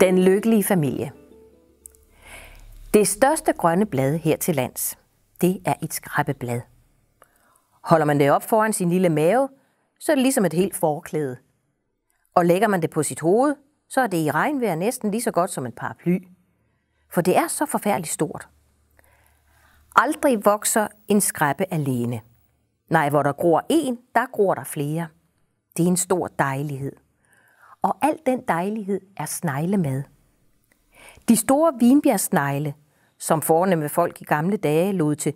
Den lykkelige familie. Det største grønne blad her til lands, det er et skrabbeblad. Holder man det op foran sin lille mave, så er det ligesom et helt forklæde. Og lægger man det på sit hoved, så er det i regnvejr næsten lige så godt som en paraply. For det er så forfærdeligt stort. Aldrig vokser en skræppe alene. Nej, hvor der gror en, der gror der flere. Det er en stor dejlighed og al den dejlighed er sneglemad. De store vinbjergsnegle, som fornemme folk i gamle dage lod, til,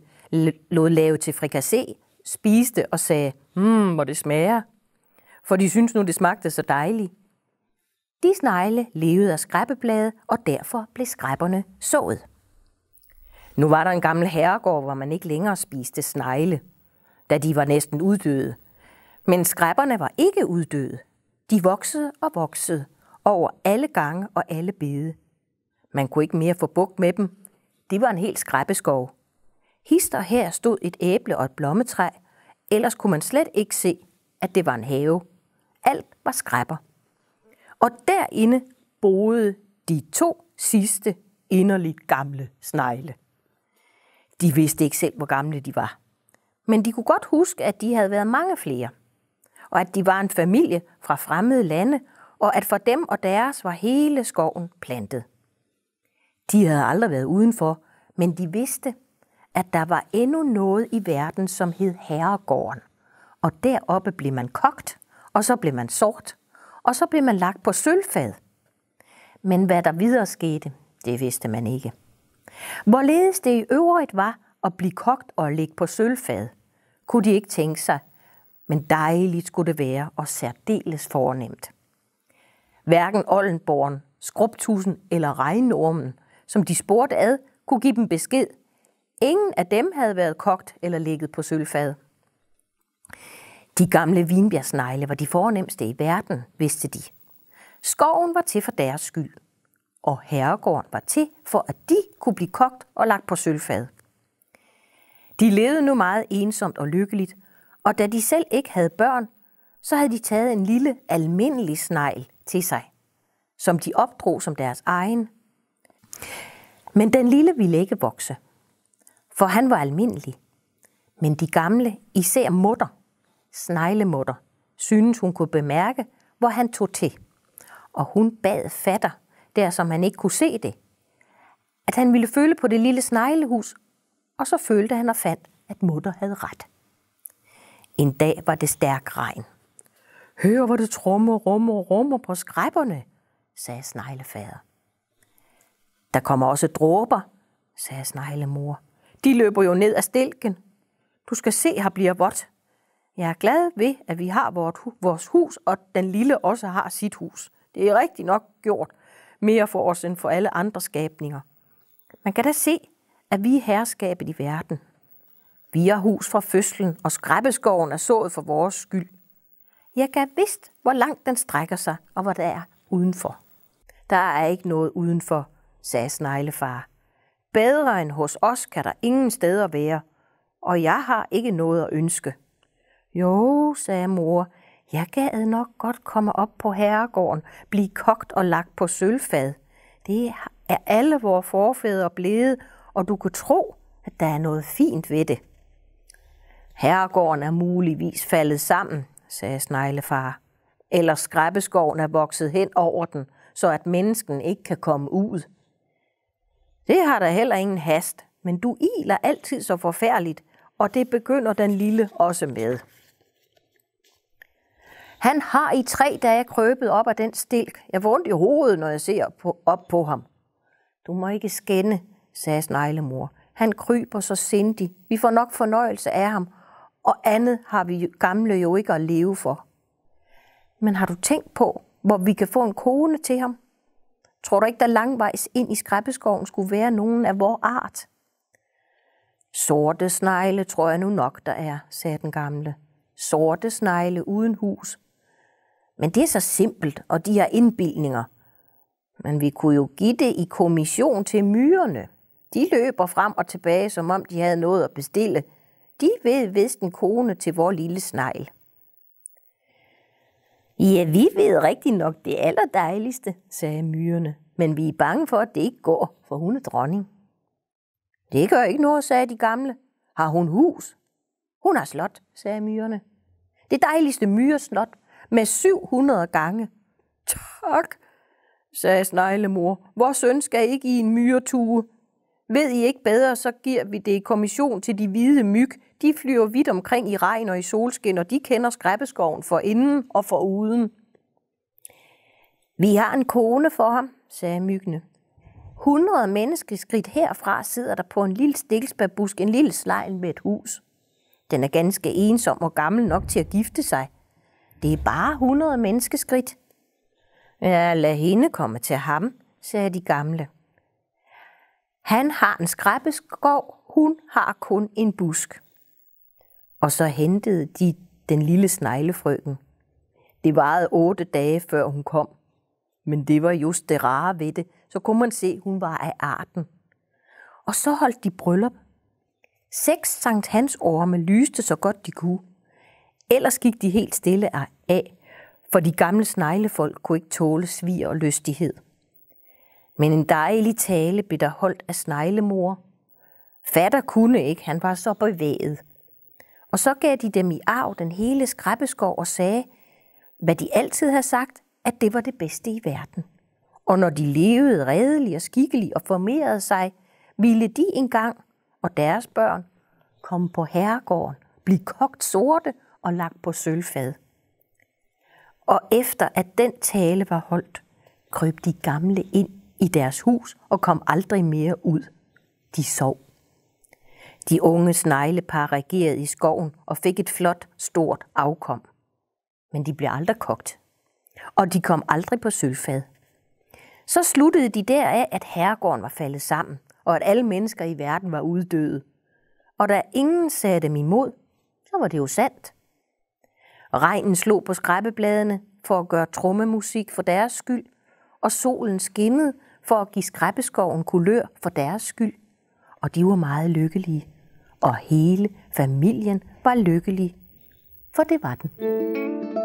lod lave til frikassé, spiste og sagde, hmm, hvor det smager, for de synes nu, det smagte så dejligt. De snegle levede af skræppeblade, og derfor blev skræpperne sået. Nu var der en gammel herregård, hvor man ikke længere spiste snegle, da de var næsten uddøde. Men skræpperne var ikke uddøde. De voksede og voksede over alle gange og alle bede. Man kunne ikke mere få bugt med dem. Det var en helt skræbeskov. Hister her stod et æble og et blommetræ, ellers kunne man slet ikke se, at det var en have. Alt var skræpper. Og derinde boede de to sidste inderligt gamle snegle. De vidste ikke selv, hvor gamle de var. Men de kunne godt huske, at de havde været mange flere – og at de var en familie fra fremmede lande, og at for dem og deres var hele skoven plantet. De havde aldrig været udenfor, men de vidste, at der var endnu noget i verden, som hed Herregården. Og deroppe blev man kogt, og så blev man sort, og så blev man lagt på sølvfad. Men hvad der videre skete, det vidste man ikke. Hvorledes det i øvrigt var at blive kogt og ligge på sølvfad, kunne de ikke tænke sig, men dejligt skulle det være og særdeles fornemt. Hverken Oldenborgen, Skrubtusen eller Regnormen, som de spurgte ad, kunne give dem besked. Ingen af dem havde været kogt eller ligget på sølvfad. De gamle vinbjergsnegle var de fornemmeste i verden, vidste de. Skoven var til for deres skyld, og herregården var til for, at de kunne blive kogt og lagt på sølvfad. De levede nu meget ensomt og lykkeligt, og da de selv ikke havde børn, så havde de taget en lille almindelig snegl til sig, som de opdrog som deres egen. Men den lille ville ikke vokse, for han var almindelig. Men de gamle, især mutter, sneglemutter, synes hun kunne bemærke, hvor han tog til. Og hun bad fatter, der som han ikke kunne se det, at han ville føle på det lille sneglehus, og så følte han og fandt, at mutter havde ret. En dag var det stærk regn. Hør, hvor det trummer, rummer, rummer på skræpperne, sagde sneglefader. Der kommer også dråber, sagde sneglemor. De løber jo ned ad stilken. Du skal se, her bliver vådt. Jeg er glad ved, at vi har vort, vores hus, og den lille også har sit hus. Det er rigtig nok gjort. Mere for os end for alle andre skabninger. Man kan da se, at vi er herskabet i verden. Vi har hus fra fødslen, og skræppeskoven er sået for vores skyld. Jeg kan vidst, hvor langt den strækker sig, og hvor der er udenfor. Der er ikke noget udenfor, sagde sneglefar. Bedre end hos os kan der ingen steder være, og jeg har ikke noget at ønske. Jo, sagde mor, jeg gad nok godt komme op på herregården, blive kogt og lagt på sølvfad. Det er alle vores forfædre blevet, og du kan tro, at der er noget fint ved det. Herregården er muligvis faldet sammen, sagde sneglefar. Eller skræbeskoven er vokset hen over den, så at mennesken ikke kan komme ud. Det har der heller ingen hast, men du iler altid så forfærdeligt, og det begynder den lille også med. Han har i tre dage krøbet op af den stilk. Jeg får ondt i hovedet, når jeg ser op på ham. Du må ikke skænde, sagde sneglemor. Han kryber så sindig. Vi får nok fornøjelse af ham, og andet har vi gamle jo ikke at leve for. Men har du tænkt på, hvor vi kan få en kone til ham? Tror du ikke, der langvejs ind i skræppeskoven skulle være nogen af vor art? Sorte snegle tror jeg nu nok, der er, sagde den gamle. Sorte snegle uden hus. Men det er så simpelt, og de har indbildninger. Men vi kunne jo give det i kommission til myrerne. De løber frem og tilbage, som om de havde noget at bestille – de ved, en kone til vor lille snegl. Ja, vi ved rigtig nok det allerdejligste, sagde myrerne, men vi er bange for, at det ikke går, for hun er dronning. Det gør ikke noget, sagde de gamle. Har hun hus? Hun har slot, sagde myrerne. Det dejligste myreslot med 700 gange. Tak, sagde sneglemor. Vores søn skal ikke i en myretue. Ved I ikke bedre, så giver vi det i kommission til de hvide myg. De flyver vidt omkring i regn og i solskin, og de kender skræbeskoven for inden og for uden. Vi har en kone for ham, sagde myggene. 100 menneskeskridt herfra sidder der på en lille stikkelsbærbusk, en lille slejl med et hus. Den er ganske ensom og gammel nok til at gifte sig. Det er bare 100 menneskeskridt. Ja, lad hende komme til ham, sagde de gamle. Han har en skræbeskov, hun har kun en busk. Og så hentede de den lille sneglefrøken. Det varede otte dage, før hun kom. Men det var just det rare ved det, så kunne man se, hun var af arten. Og så holdt de bryllup. Seks Sankt Hans orme lyste så godt de kunne. Ellers gik de helt stille af, for de gamle sneglefolk kunne ikke tåle svir og lystighed. Men en dejlig tale blev der holdt af sneglemor. Fatter kunne ikke, han var så bevæget. Og så gav de dem i arv den hele skræppeskov og sagde, hvad de altid havde sagt, at det var det bedste i verden. Og når de levede redeligt og skikkeligt og formerede sig, ville de engang og deres børn komme på herregården, blive kogt sorte og lagt på sølvfad. Og efter at den tale var holdt, kryb de gamle ind i deres hus og kom aldrig mere ud. De sov. De unge sneglepar regerede i skoven og fik et flot, stort afkom. Men de blev aldrig kogt. Og de kom aldrig på sølvfad. Så sluttede de deraf, at herregården var faldet sammen, og at alle mennesker i verden var uddøde. Og da ingen sagde dem imod, så var det jo sandt. Regnen slog på skræbebladene for at gøre trommemusik for deres skyld, og solen skinnede for at give skræppeskoven kulør for deres skyld. Og de var meget lykkelige. Og hele familien var lykkelig. For det var den.